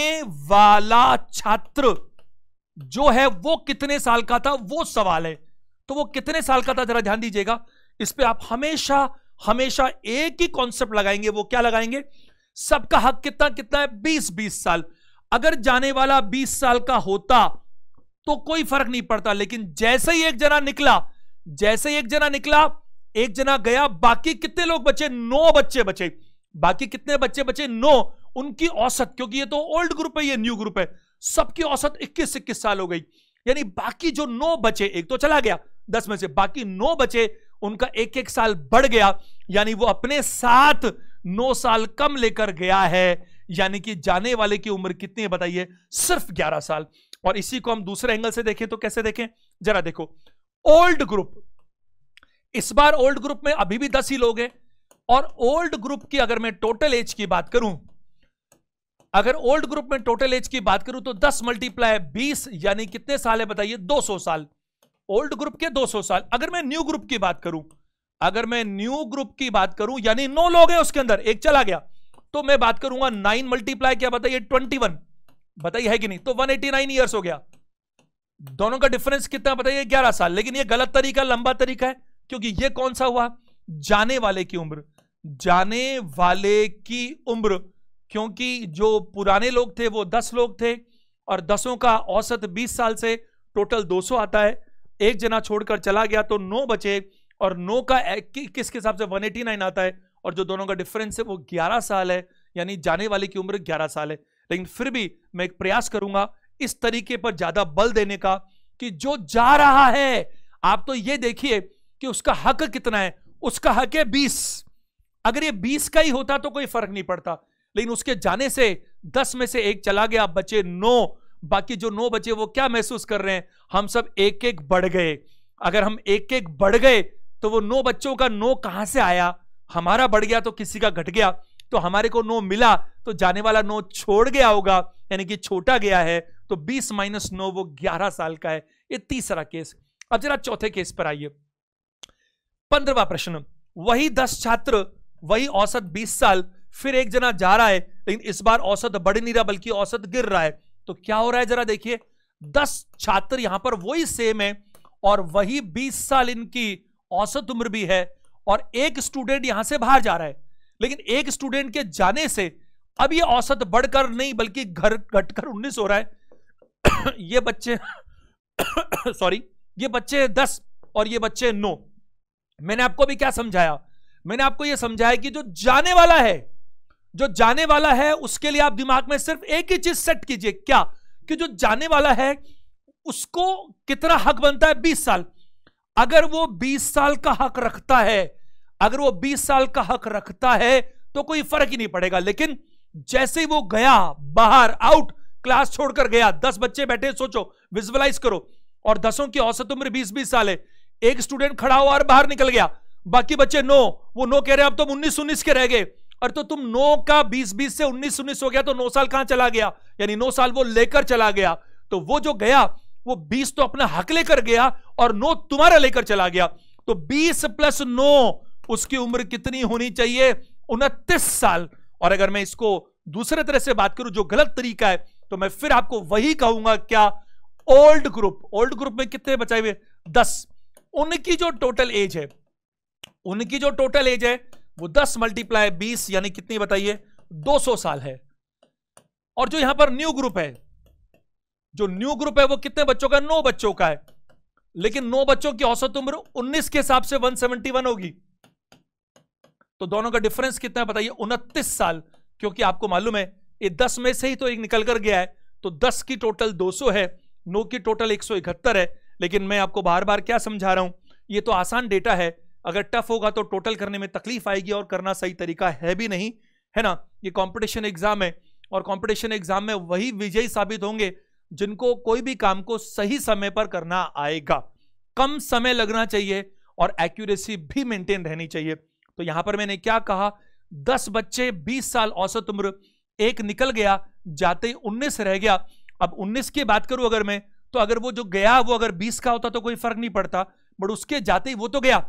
वाला छात्र जो है वो कितने साल का था वो सवाल है तो वो कितने साल का था जरा ध्यान दीजिएगा इस पर आप हमेशा हमेशा एक ही कॉन्सेप्ट लगाएंगे वो क्या लगाएंगे सबका हक कितना कितना है बीस बीस साल अगर जाने वाला बीस साल का होता तो कोई फर्क नहीं पड़ता लेकिन जैसे ही एक जना निकला जैसे एक जना निकला एक जना गया बाकी कितने लोग बचे नौ बच्चे बचे बाकी कितने बच्चे बचे नौ उनकी औसत क्योंकि ये तो ओल्ड ग्रुप है ये न्यू ग्रुप है सबकी औसत इक्कीस इक्कीस साल हो गई यानी बाकी जो नौ बचे एक तो चला गया दस में से बाकी नौ बचे उनका एक एक साल बढ़ गया यानी वो अपने साथ नौ साल कम लेकर गया है यानी कि जाने वाले की उम्र कितनी है बताइए सिर्फ ग्यारह साल और इसी को हम दूसरे एंगल से देखें तो कैसे देखें जरा देखो ओल्ड ग्रुप इस बार ओल्ड ग्रुप में अभी भी दस ही लोग हैं और ओल्ड ग्रुप की अगर मैं टोटल एज की बात करूं अगर ओल्ड ग्रुप में टोटल एज की बात करूं तो दस मल्टीप्लाई बीस यानी कितने साल है बताइए दो सौ साल ओल्ड ग्रुप के दो सौ साल अगर मैं न्यू ग्रुप की बात करूं अगर मैं न्यू ग्रुप की बात करूं यानी नौ लोग हैं उसके अंदर एक चला गया तो मैं बात करूंगा नाइन मल्टीप्लाई क्या बताइए ट्वेंटी वन बताइए है कि नहीं तो वन एटी नाइन ईयर्स हो गया दोनों का डिफरेंस कितना बताइए ग्यारह साल लेकिन ये गलत तरीका लंबा तरीका है क्योंकि ये कौन सा हुआ जाने वाले की उम्र जाने वाले की उम्र क्योंकि जो पुराने लोग थे वो दस लोग थे और दसों का औसत बीस साल से टोटल दो सौ आता है एक जना छोड़कर चला गया तो नौ बचे और नौ का कि, के हिसाब से वन एटी नाइन आता है और जो दोनों का डिफरेंस है वो ग्यारह साल है यानी जाने वाले की उम्र ग्यारह साल है लेकिन फिर भी मैं एक प्रयास करूंगा इस तरीके पर ज्यादा बल देने का कि जो जा रहा है आप तो ये देखिए कि उसका हक कितना है उसका हक है बीस अगर ये बीस का ही होता तो कोई फर्क नहीं पड़ता लेकिन उसके जाने से दस में से एक चला गया बचे नौ बाकी जो नौ बचे वो क्या महसूस कर रहे हैं हम सब एक एक बढ़ गए अगर हम एक एक बढ़ गए तो वो नौ बच्चों का नौ कहां से आया हमारा बढ़ गया तो किसी का घट गया तो हमारे को नो मिला तो जाने वाला नो छोड़ गया होगा यानी कि छोटा गया है तो 20 माइनस नौ वो 11 साल का है ये तीसरा केस अब जरा चौथे केस पर आइए पंद्रवा प्रश्न वही दस छात्र वही औसत बीस साल फिर एक जना जा रहा है लेकिन इस बार औसत बढ़ नहीं रहा बल्कि औसत गिर रहा है तो क्या हो रहा है जरा देखिए दस छात्र यहां पर वही सेम है और वही बीस साल इनकी औसत उम्र भी है और एक स्टूडेंट यहां से बाहर जा रहा है लेकिन एक स्टूडेंट के जाने से अब ये औसत बढ़कर नहीं बल्कि घर घटकर उन्नीस हो रहा है ये बच्चे सॉरी ये बच्चे दस और ये बच्चे नौ मैंने आपको भी क्या समझाया मैंने आपको ये समझाया कि जो जाने वाला है जो जाने वाला है उसके लिए आप दिमाग में सिर्फ एक ही चीज सेट कीजिए क्या कि जो जाने वाला है उसको कितना हक बनता है बीस साल अगर वो बीस साल का हक रखता है अगर वो बीस साल का हक रखता है तो कोई फर्क ही नहीं पड़ेगा लेकिन जैसे ही वो गया बाहर आउट क्लास छोड़कर गया दस बच्चे बैठे सोचो विजुअलाइज करो और दसों की औसत उम्र बीस बीस साल है एक स्टूडेंट खड़ा हुआ और बाहर निकल गया बाकी बच्चे नो वो नो कह रहे अब तुम तो उन्नीस उन्नीस के रह गए और तो तुम नो का बीस बीस से उन्नीस उन्नीस हो गया तो नौ साल कहां चला गया यानी नौ साल वो लेकर चला गया तो वो जो गया वो बीस तो अपना हक लेकर गया और नो तुम्हारा लेकर चला गया तो बीस प्लस नो उसकी उम्र कितनी होनी चाहिए उनतीस साल और अगर मैं इसको दूसरे तरह से बात करूं जो गलत तरीका है तो मैं फिर आपको वही कहूंगा क्या ओल्ड ग्रुप ओल्ड ग्रुप में कितने बचाए हुए दस उनकी जो टोटल एज है उनकी जो टोटल एज है वो दस मल्टीप्लाई बीस यानी कितनी बताइए दो सौ साल है और जो यहां पर न्यू ग्रुप है जो न्यू ग्रुप है वो कितने बच्चों का नौ बच्चों का है लेकिन नौ बच्चों की औसत उम्र उन्नीस के हिसाब से वन सेवेंटी वन होगी तो दोनों का डिफरेंस कितना बताइए उनतीस साल क्योंकि आपको मालूम है ये दस में से ही तो एक निकल कर गया है तो दस की टोटल दो सौ है नौ की टोटल एक सौ इकहत्तर है लेकिन मैं आपको बार बार क्या समझा रहा हूं ये तो आसान डेटा है अगर टफ होगा तो टोटल करने में तकलीफ आएगी और करना सही तरीका है भी नहीं है ना ये कॉम्पिटिशन एग्जाम है और कॉम्पिटिशन एग्जाम में वही विजयी साबित होंगे जिनको कोई भी काम को सही समय पर करना आएगा कम समय लगना चाहिए और एक्यूरेसी भी मेंटेन रहनी चाहिए तो यहां पर मैंने क्या कहा दस बच्चे बीस साल औसत उम्र एक निकल गया जाते ही उन्नीस रह गया अब उन्नीस की बात करूं अगर मैं तो अगर वो जो गया वो अगर बीस का होता तो कोई फर्क नहीं पड़ता बट उसके जाते ही वो तो गया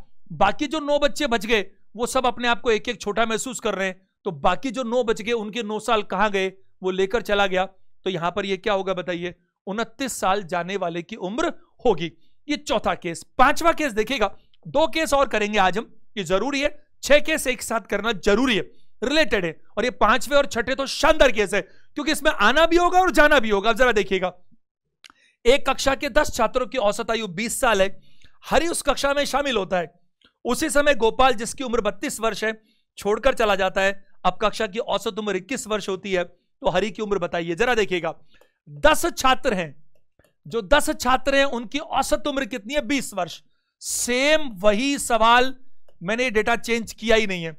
बाकी जो नौ बच्चे बच गए वो सब अपने आप को एक एक छोटा महसूस कर रहे हैं तो बाकी जो नौ बच गए उनके नौ साल कहाँ गए वो लेकर चला गया तो यहां पर ये क्या होगा बताइए उनतीस साल जाने वाले की उम्र होगी ये चौथा केस पांचवा केस देखेगा दो केस और करेंगे आज हम ये जरूरी है छह केस एक साथ करना जरूरी है रिलेटेड है और ये पांचवे और छठे तो शानदार केस है क्योंकि इसमें आना भी होगा और जाना भी होगा जरा देखिएगा एक कक्षा के दस छात्रों की औसत आयु बीस साल है हरि उस कक्षा में शामिल होता है उसी समय गोपाल जिसकी उम्र बत्तीस वर्ष है छोड़कर चला जाता है अब कक्षा की औसत उम्र इक्कीस वर्ष होती है तो हरि की उम्र बताइए जरा देखिएगा दस छात्र हैं जो दस छात्र हैं उनकी औसत उम्र कितनी है बीस वर्ष सेम वही सवाल मैंने डेटा चेंज किया ही नहीं है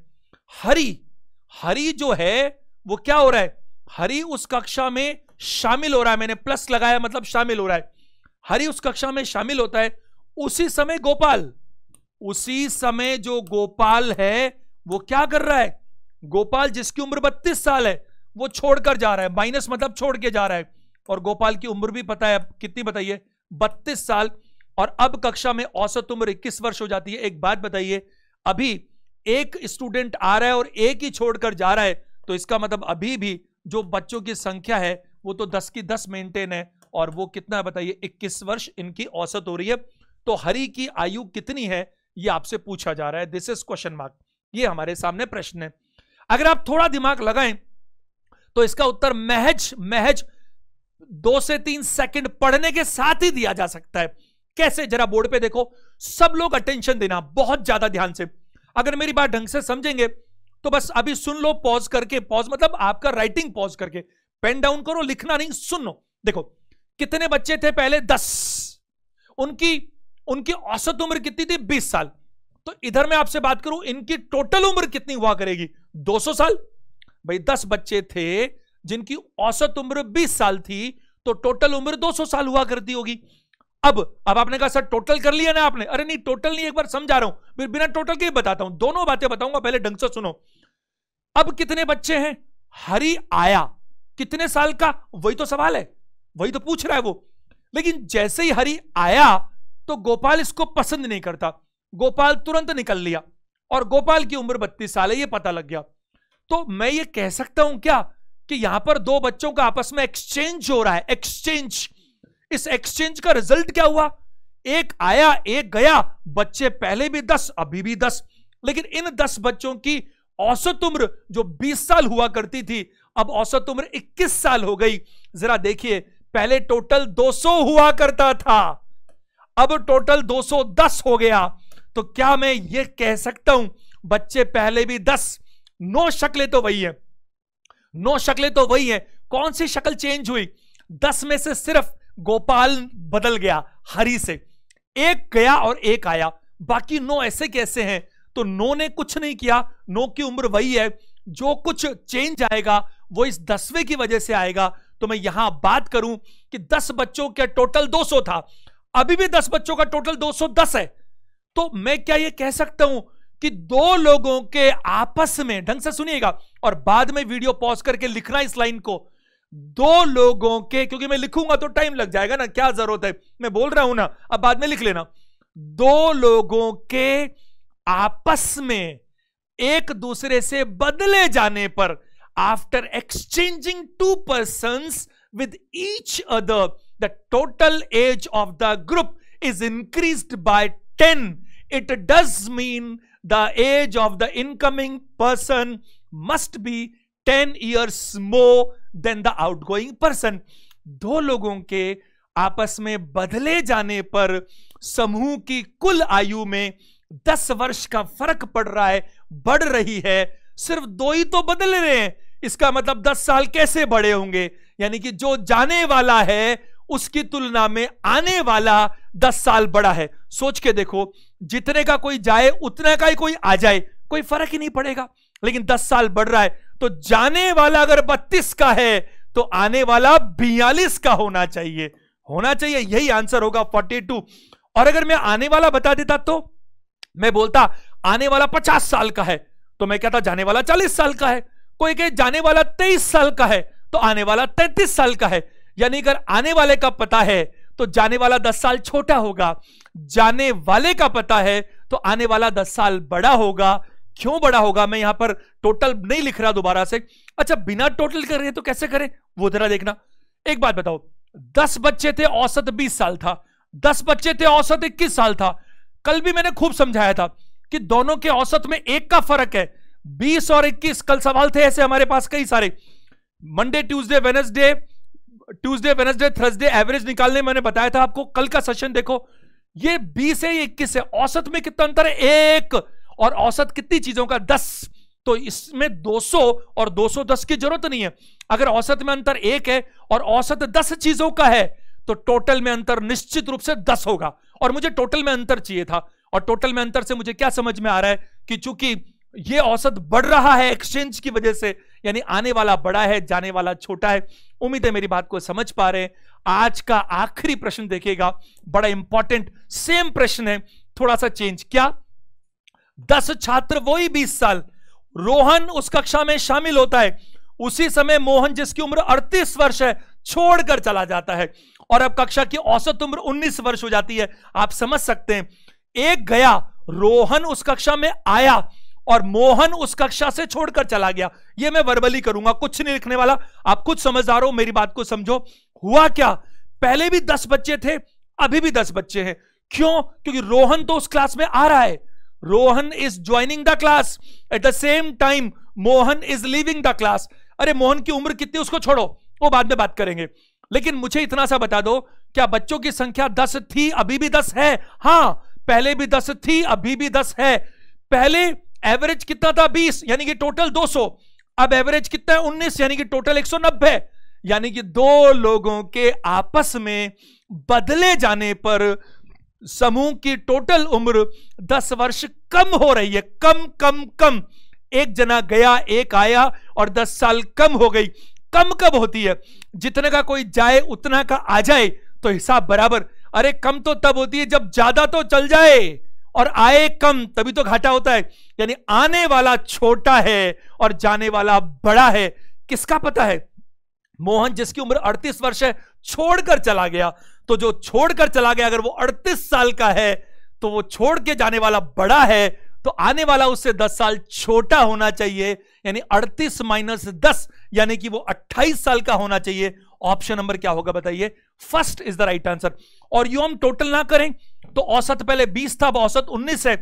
हरी हरि जो है वो क्या हो रहा है हरि उस कक्षा में शामिल हो रहा है मैंने प्लस लगाया मतलब शामिल हो रहा है हरि उस कक्षा में शामिल होता है उसी समय गोपाल उसी समय जो गोपाल है वो क्या कर रहा है गोपाल जिसकी उम्र बत्तीस साल है वो छोड़कर जा रहा है माइनस मतलब छोड़ के जा रहा है और गोपाल की उम्र भी पता है कितनी बताइए बत्तीस साल और अब कक्षा में औसत उम्र इक्कीस वर्ष हो जाती है एक बात बताइए अभी एक स्टूडेंट आ रहा है और एक ही छोड़कर जा रहा है तो इसका मतलब अभी भी जो बच्चों की संख्या है वो तो दस की दस मेंटेन है और वो कितना है बताइए इक्कीस वर्ष इनकी औसत हो रही है तो हरी की आयु कितनी है ये आपसे पूछा जा रहा है दिस इज क्वेश्चन मार्क ये हमारे सामने प्रश्न है अगर आप थोड़ा दिमाग लगाएं तो इसका उत्तर महज महज दो से तीन सेकंड पढ़ने के साथ ही दिया जा सकता है कैसे जरा बोर्ड पे देखो सब लोग अटेंशन देना बहुत ज्यादा ध्यान से अगर मेरी बात ढंग से समझेंगे तो बस अभी सुन लो पॉज करके पॉज मतलब आपका राइटिंग पॉज करके पेन डाउन करो लिखना नहीं सुन लो देखो कितने बच्चे थे पहले दस उनकी उनकी औसत उम्र कितनी थी बीस साल तो इधर मैं आपसे बात करूं इनकी टोटल उम्र कितनी हुआ करेगी दो सौ साल भाई दस बच्चे थे जिनकी औसत उम्र बीस साल थी तो टोटल उम्र दो सौ साल हुआ करती होगी अब अब आपने कहा सर टोटल कर लिया ना आपने अरे नहीं टोटल नहीं एक बार समझा रहा हूं बिना टोटल के बताता हूं दोनों बातें बताऊंगा पहले ढंग से सुनो अब कितने बच्चे हैं हरी आया कितने साल का वही तो सवाल है वही तो पूछ रहा है वो लेकिन जैसे ही हरी आया तो गोपाल इसको पसंद नहीं करता गोपाल तुरंत निकल लिया और गोपाल की उम्र बत्तीस साल है ये पता लग गया तो मैं ये कह सकता हूं क्या कि यहां पर दो बच्चों का आपस में एक्सचेंज हो रहा है एक्सचेंज इस एक्सचेंज का रिजल्ट क्या हुआ एक आया एक गया बच्चे पहले भी दस अभी भी दस लेकिन इन दस बच्चों की औसत उम्र जो बीस साल हुआ करती थी अब औसत उम्र इक्कीस साल हो गई जरा देखिए पहले टोटल 200 हुआ करता था अब टोटल 210 हो गया तो क्या मैं ये कह सकता हूं बच्चे पहले भी दस नौ शक्लें तो वही है नौ शक्लें तो वही है कौन सी शक्ल चेंज हुई दस में से सिर्फ गोपाल बदल गया हरि से एक गया और एक आया बाकी नो ऐसे कैसे हैं तो नो ने कुछ नहीं किया नो की उम्र वही है जो कुछ चेंज आएगा वो इस दसवें की वजह से आएगा तो मैं यहां बात करूं कि दस बच्चों का टोटल 200 था अभी भी दस बच्चों का टोटल 210 है तो मैं क्या यह कह सकता हूं कि दो लोगों के आपस में ढंग से सुनिएगा और बाद में वीडियो पॉज करके लिखना इस लाइन को दो लोगों के क्योंकि मैं लिखूंगा तो टाइम लग जाएगा ना क्या जरूरत है मैं बोल रहा हूं ना अब बाद में लिख लेना दो लोगों के आपस में एक दूसरे से बदले जाने पर after exchanging two person with each other the total age of the group is increase by ten it does mean the age of the incoming person must be ten years more than the outgoing पर्सन दो लोगों के आपस में बदले जाने पर समूह की कुल आयु में दस वर्ष का फर्क पड़ रहा है बढ़ रही है सिर्फ दो ही तो बदल रहे हैं इसका मतलब दस साल कैसे बड़े होंगे यानी कि जो जाने वाला है उसकी तुलना में आने वाला दस साल बड़ा है सोच के देखो जितने का कोई जाए उतने का ही कोई आ जाए कोई फर्क ही नहीं पड़ेगा लेकिन दस साल बढ़ रहा है तो जाने वाला अगर बत्तीस का है तो आने वाला बयालीस का होना चाहिए होना चाहिए यही आंसर होगा फोर्टी टू और अगर मैं आने वाला बता देता तो मैं बोलता आने वाला पचास साल का है तो मैं कहता जाने वाला चालीस साल का है कोई कहे जाने वाला तेईस साल का है तो आने वाला तैतीस साल का है यानी अगर आने वाले का पता है तो जाने वाला दस साल छोटा होगा जाने वाले का पता है तो आने वाला दस साल बड़ा होगा क्यों बड़ा होगा मैं यहां पर टोटल नहीं लिख रहा दोबारा से अच्छा बिना टोटल कर रहे तो कैसे करें वो जरा देखना एक बात बताओ दस बच्चे थे औसत बीस साल था दस बच्चे थे औसत इक्कीस साल था कल भी मैंने खूब समझाया था कि दोनों के औसत में एक का फर्क है बीस और इक्कीस कल सवाल थे ऐसे हमारे पास कई सारे Monday Tuesday Wednesday Tuesday Wednesday Thursday average निकालने मैंने बताया था आपको कल का सेशन देखो ये बीस है इक्कीस है औसत में कितना अंतर है एक और औसत कितनी चीजों का दस तो इसमें 200 और 210 की जरूरत नहीं है अगर औसत में अंतर एक है और औसत दस चीजों का है तो टोटल में अंतर निश्चित रूप से दस होगा और मुझे टोटल में अंतर चाहिए था और टोटल में अंतर से मुझे क्या समझ में आ रहा है कि चूंकि ये औसत बढ़ रहा है एक्सचेंज की वजह से यानी आने वाला बड़ा है जाने वाला छोटा है उम्मीद है मेरी बात को समझ पा रहे आज का आखिरी प्रश्न देखिएगा बड़ा इंपॉर्टेंट सेम प्रश्न है थोड़ा सा चेंज क्या दस छात्र वो ही बीस साल रोहन उस कक्षा में शामिल होता है उसी समय मोहन जिसकी उम्र 38 वर्ष है छोड़कर चला जाता है और अब कक्षा की औसत उम्र 19 वर्ष हो जाती है आप समझ सकते हैं एक गया रोहन उस कक्षा में आया और मोहन उस कक्षा से छोड़कर चला गया यह मैं वर्बली करूंगा कुछ नहीं लिखने वाला आप कुछ समझदार हो मेरी बात को समझो हुआ क्या पहले भी दस बच्चे थे अभी भी दस बच्चे हैं क्यों क्योंकि रोहन तो उस क्लास में आ रहा है Rohan is joining the class at the same time Mohan is living the class अरे मोहन की उम्र कितनी उसको छोड़ो वो बाद में बात करेंगे लेकिन मुझे इतना सा बता दो क्या बच्चों की संख्या दस थी अभी भी दस है हाँ पहले भी दस थी अभी भी दस है पहले एवरेज कितना था बीस यानी कि टोटल दो सौ अब एवरेज कितना है उन्नीस यानी कि टोटल एक सौ नब्बे यानी कि दो लोगों के आपस में बदले जाने पर समूह की टोटल उम्र दस वर्ष कम हो रही है कम कम कम एक जना गया एक आया और दस साल कम हो गई कम कब होती है जितने का कोई जाए उतना का आ जाए तो हिसाब बराबर अरे कम तो तब होती है जब ज्यादा तो चल जाए और आए कम तभी तो घाटा होता है यानी आने वाला छोटा है और जाने वाला बड़ा है किसका पता है मोहन जिसकी उम्र 38 वर्ष है छोड़कर चला गया तो जो छोड़कर चला गया अगर वो 38 साल का है तो वो छोड़ के जाने वाला बड़ा है तो आने वाला उससे 10 साल छोटा होना चाहिए यानी 38 माइनस दस यानी कि वो 28 साल का होना चाहिए ऑप्शन नंबर क्या होगा बताइए first is the right answer और यू हम टोटल ना करें तो औसत पहले 20 था औसत 19 है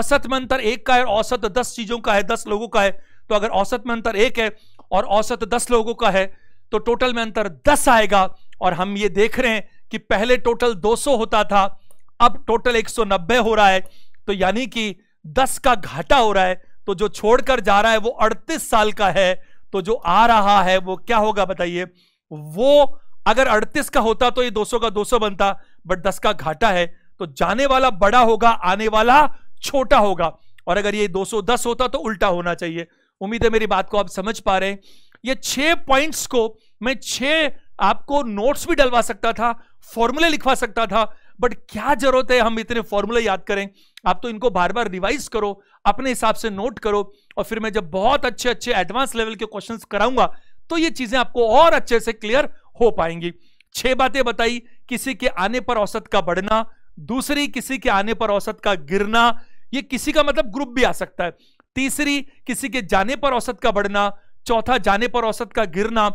औसत में अंतर एक का है औसत दस चीजों का है दस लोगों का है तो अगर औसत में अंतर एक है और औसत दस लोगों का है तो टोटल में अंतर दस आएगा और हम ये देख रहे हैं कि पहले टोटल 200 होता था अब टोटल 190 हो रहा है तो यानी कि 10 का घाटा हो रहा है तो जो छोड़कर जा रहा है वो 38 साल का है तो जो आ रहा है वो क्या होगा बताइए वो अगर 38 का होता तो ये 200 का 200 बनता बट 10 का घाटा है तो जाने वाला बड़ा होगा आने वाला छोटा होगा और अगर ये 210 होता तो उल्टा होना चाहिए उम्मीद है मेरी बात को आप समझ पा रहे हैं ये छह पॉइंट्स को मैं छह आपको नोट्स भी डलवा सकता था फॉर्मूले लिखवा सकता था बट क्या जरूरत है हम इतने फॉर्मूले याद करें आप तो इनको बार बार रिवाइज करो अपने हिसाब से नोट करो और फिर मैं जब बहुत अच्छे अच्छे एडवांस लेवल के क्वेश्चन कराऊंगा तो ये चीजें आपको और अच्छे से क्लियर हो पाएंगी छह बातें बताई किसी के आने पर औसत का बढ़ना दूसरी किसी के आने पर औसत का गिरना ये किसी का मतलब ग्रुप भी आ सकता है तीसरी किसी के जाने पर औसत का बढ़ना चौथा जाने पर औसत का गिरना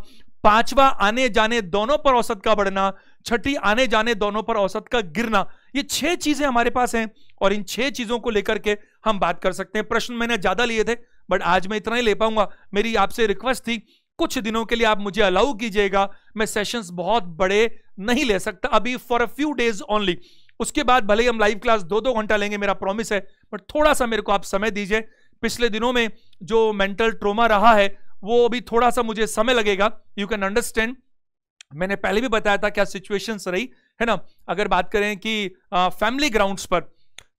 पांचवा आने जाने दोनों पर औसत का बढ़ना छठी आने जाने दोनों पर औसत का गिरना ये छह चीजें हमारे पास हैं और इन छह चीजों को लेकर के हम बात कर सकते हैं प्रश्न मैंने ज्यादा लिए थे बट आज मैं इतना ही ले पाऊंगा मेरी आपसे रिक्वेस्ट थी कुछ दिनों के लिए आप मुझे अलाउ कीजिएगा मैं सेशंस बहुत बड़े नहीं ले सकता अभी for a few days only उसके बाद भले ही हम लाइव क्लास दो दो घंटा लेंगे मेरा प्रॉमिस है बट थोड़ा सा मेरे को आप समय दीजिए पिछले दिनों में जो मेंटल ट्रोमा रहा है वो अभी थोड़ा सा मुझे समय लगेगा यू कैन अंडरस्टैंड मैंने पहले भी बताया था क्या सिचुएशंस रही है ना अगर बात करें कि फैमिली ग्राउंड्स पर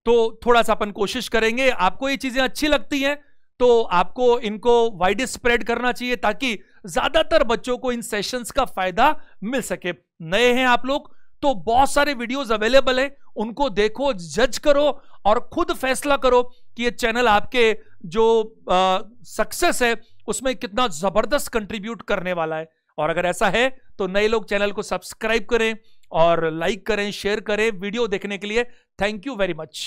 तो थोड़ा सा अपन कोशिश करेंगे आपको ये चीजें अच्छी लगती हैं तो आपको इनको वाइड स्प्रेड करना चाहिए ताकि ज्यादातर बच्चों को इन सेशंस का फायदा मिल सके नए हैं आप लोग तो बहुत सारे वीडियोस अवेलेबल है उनको देखो जज करो और खुद फैसला करो कि ये चैनल आपके जो सक्सेस है उसमें कितना जबरदस्त कंट्रीब्यूट करने वाला है और अगर ऐसा है तो नए लोग चैनल को सब्सक्राइब करें और लाइक करें शेयर करें वीडियो देखने के लिए थैंक यू वेरी मच